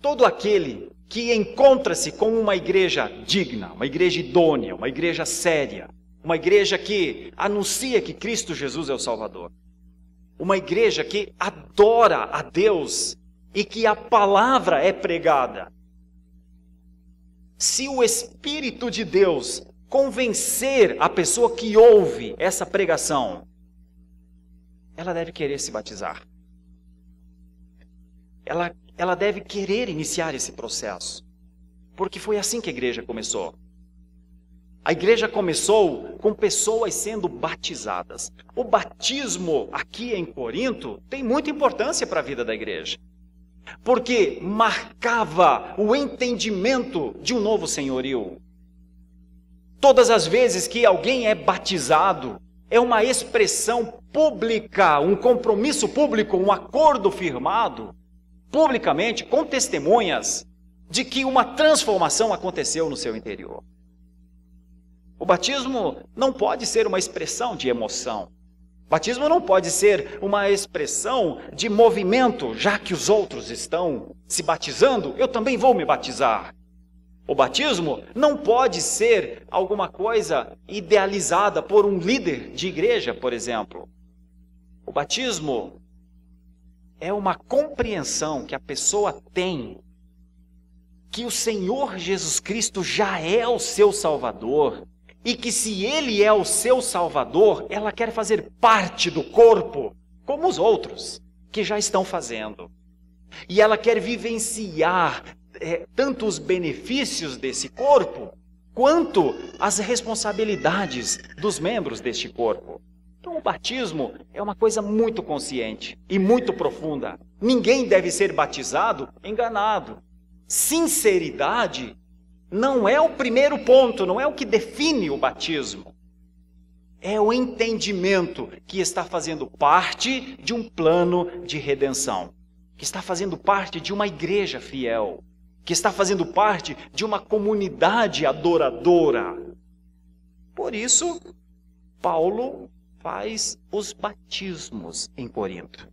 Todo aquele que encontra-se com uma igreja digna, uma igreja idônea, uma igreja séria, uma igreja que anuncia que Cristo Jesus é o Salvador, uma igreja que adora a Deus e que a palavra é pregada. Se o Espírito de Deus convencer a pessoa que ouve essa pregação, ela deve querer se batizar ela, ela deve querer iniciar esse processo. Porque foi assim que a igreja começou. A igreja começou com pessoas sendo batizadas. O batismo aqui em Corinto tem muita importância para a vida da igreja, porque marcava o entendimento de um novo senhorio. Todas as vezes que alguém é batizado, é uma expressão pública, um compromisso público, um acordo firmado publicamente, com testemunhas, de que uma transformação aconteceu no seu interior. O batismo não pode ser uma expressão de emoção. O batismo não pode ser uma expressão de movimento, já que os outros estão se batizando, eu também vou me batizar. O batismo não pode ser alguma coisa idealizada por um líder de igreja, por exemplo. O batismo é uma compreensão que a pessoa tem que o Senhor Jesus Cristo já é o seu Salvador e que se ele é o seu Salvador, ela quer fazer parte do corpo, como os outros que já estão fazendo. E ela quer vivenciar é, tanto os benefícios desse corpo quanto as responsabilidades dos membros deste corpo. Então, o batismo é uma coisa muito consciente e muito profunda. Ninguém deve ser batizado enganado. Sinceridade não é o primeiro ponto, não é o que define o batismo. É o entendimento que está fazendo parte de um plano de redenção, que está fazendo parte de uma igreja fiel, que está fazendo parte de uma comunidade adoradora. Por isso, Paulo faz os batismos em Corinto.